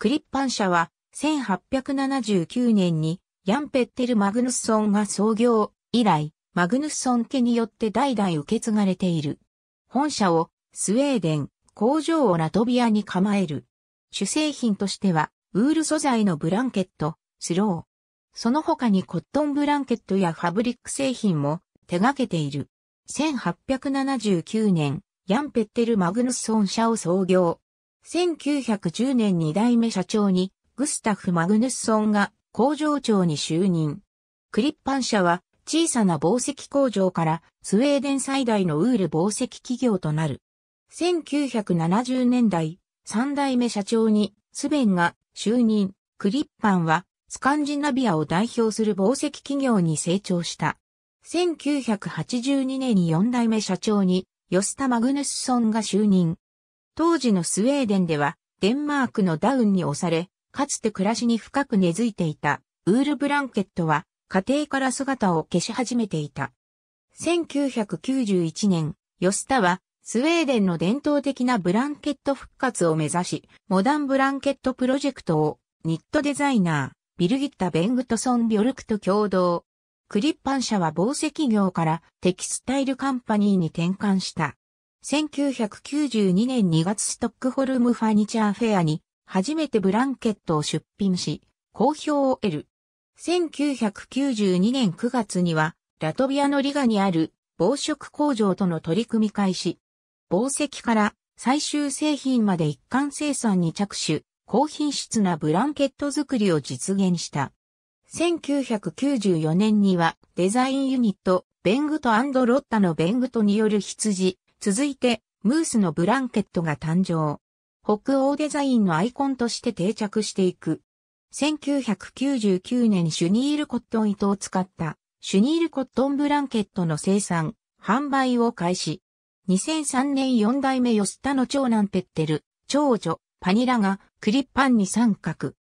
クリッパン社は1879年にヤンペッテル・マグヌッソンが創業以来、マグヌッソン家によって代々受け継がれている。本社をスウェーデン、工場をラトビアに構える。主製品としては、ウール素材のブランケット、スロー。その他にコットンブランケットやファブリック製品も手掛けている。1879年、ヤンペッテル・マグヌッソン社を創業。1910年2代目社長にグスタフ・マグヌッソンが工場長に就任。クリッパン社は小さな紡績工場からスウェーデン最大のウール紡績企業となる。1970年代、3代目社長にスベンが就任。クリッパンはスカンジナビアを代表する紡績企業に成長した。1982年に4代目社長にヨスタ・マグヌッソンが就任。当時のスウェーデンでは、デンマークのダウンに押され、かつて暮らしに深く根付いていた、ウールブランケットは、家庭から姿を消し始めていた。1991年、ヨスタは、スウェーデンの伝統的なブランケット復活を目指し、モダンブランケットプロジェクトを、ニットデザイナー、ビルギッタ・ベングトソン・ビョルクと共同。クリッパン社は紡績業からテキスタイルカンパニーに転換した。1992年2月ストックホルムファニチャーフェアに初めてブランケットを出品し、好評を得る。1992年9月には、ラトビアのリガにある防食工場との取り組み開始。防石から最終製品まで一貫生産に着手、高品質なブランケット作りを実現した。1994年にはデザインユニット、ベングトロッタのベングトによる羊、続いて、ムースのブランケットが誕生。北欧デザインのアイコンとして定着していく。1999年シュニールコットン糸を使ったシュニールコットンブランケットの生産、販売を開始。2003年4代目ヨスタの長男ペッテル、長女、パニラがクリッパンに参画。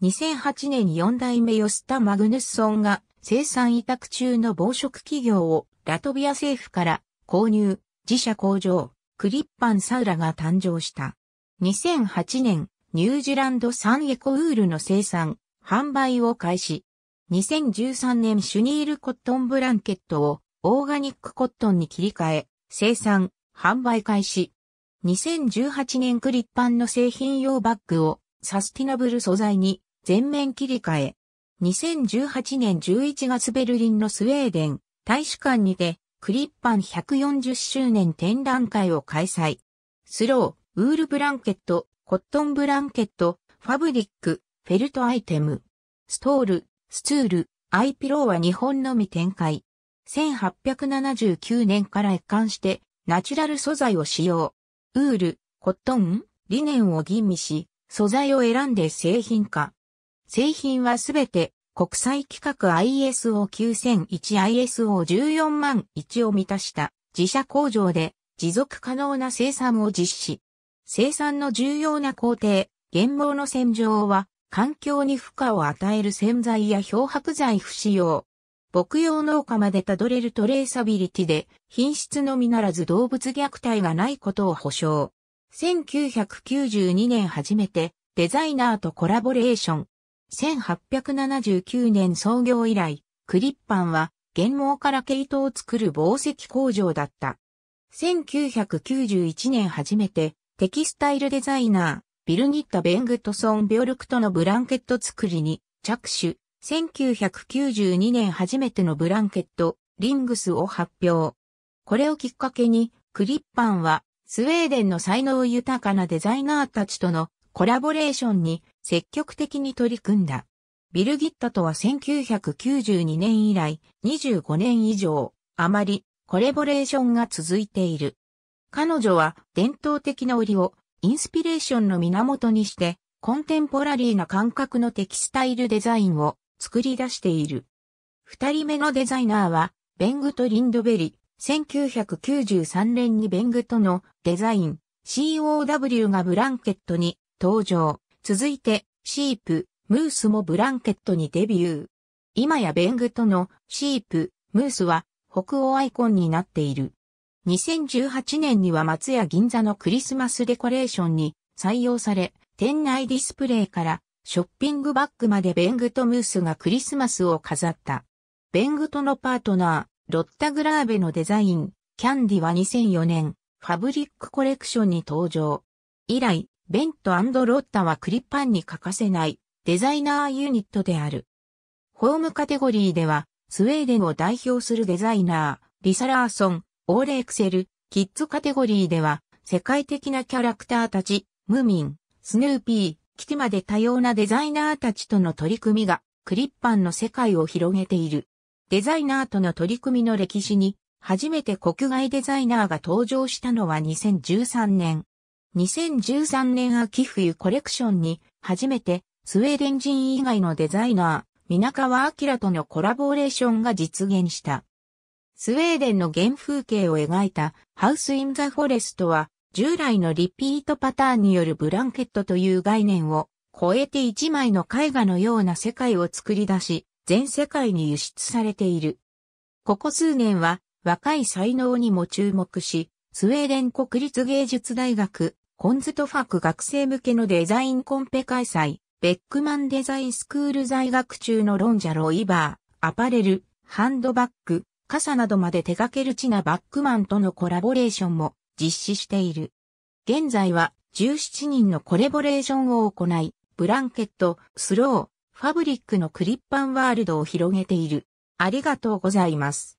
2008年4代目ヨスタ・マグヌッソンが生産委託中の防食企業をラトビア政府から購入、自社工場、クリッパンサウラが誕生した。2008年、ニュージーランド産エコウールの生産、販売を開始。2013年シュニールコットンブランケットをオーガニックコットンに切り替え、生産、販売開始。2018年クリッパンの製品用バッグをサスティナブル素材に全面切り替え。2018年11月ベルリンのスウェーデン大使館にてクリッパン140周年展覧会を開催。スロー、ウールブランケット、コットンブランケット、ファブリック、フェルトアイテム、ストール、スツール、アイピローは日本のみ展開。1879年から一貫してナチュラル素材を使用。ウール、コットン、リネンを吟味し、素材を選んで製品化。製品はすべて国際規格 ISO9001ISO14 万1を満たした自社工場で持続可能な生産を実施。生産の重要な工程、原毛の洗浄は環境に負荷を与える洗剤や漂白剤不使用。牧羊農家までたどれるトレーサビリティで品質のみならず動物虐待がないことを保証。1992年初めてデザイナーとコラボレーション。1879年創業以来、クリッパンは原毛から毛糸を作る紡績工場だった。1991年初めてテキスタイルデザイナー、ビルニッタ・ベングトソン・ビョルクとのブランケット作りに着手。1992年初めてのブランケット、リングスを発表。これをきっかけに、クリッパンは、スウェーデンの才能豊かなデザイナーたちとのコラボレーションに積極的に取り組んだ。ビルギッタとは1992年以来25年以上、あまりコレボレーションが続いている。彼女は伝統的な檻をインスピレーションの源にして、コンテンポラリーな感覚のテキスタイルデザインを作り出している。二人目のデザイナーは、ベングとリンドベリ。1993年にベングとのデザイン COW がブランケットに登場。続いて、シープ、ムースもブランケットにデビュー。今やベングとのシープ、ムースは北欧アイコンになっている。2018年には松屋銀座のクリスマスデコレーションに採用され、店内ディスプレイからショッピングバッグまでベングとムースがクリスマスを飾った。ベングとのパートナー、ロッタグラーベのデザイン、キャンディは2004年、ファブリックコレクションに登場。以来、ベントロッタはクリッパンに欠かせないデザイナーユニットである。ホームカテゴリーでは、スウェーデンを代表するデザイナー、リサ・ラーソン、オーレ・エクセル、キッズカテゴリーでは、世界的なキャラクターたち、ムーミン、スヌーピー、キティまで多様なデザイナーたちとの取り組みが、クリッパンの世界を広げている。デザイナーとの取り組みの歴史に、初めて国外デザイナーが登場したのは2013年。2013年秋冬コレクションに、初めて、スウェーデン人以外のデザイナー、皆川明とのコラボレーションが実現した。スウェーデンの原風景を描いたハウス・イン・ザ・フォレストは従来のリピートパターンによるブランケットという概念を超えて一枚の絵画のような世界を作り出し全世界に輸出されている。ここ数年は若い才能にも注目しスウェーデン国立芸術大学コンズトファク学生向けのデザインコンペ開催、ベックマンデザインスクール在学中のロンジャロイバー、アパレル、ハンドバッグ、傘などまで手掛けるチナバックマンとのコラボレーションも実施している。現在は17人のコレボレーションを行い、ブランケット、スロー、ファブリックのクリッパンワールドを広げている。ありがとうございます。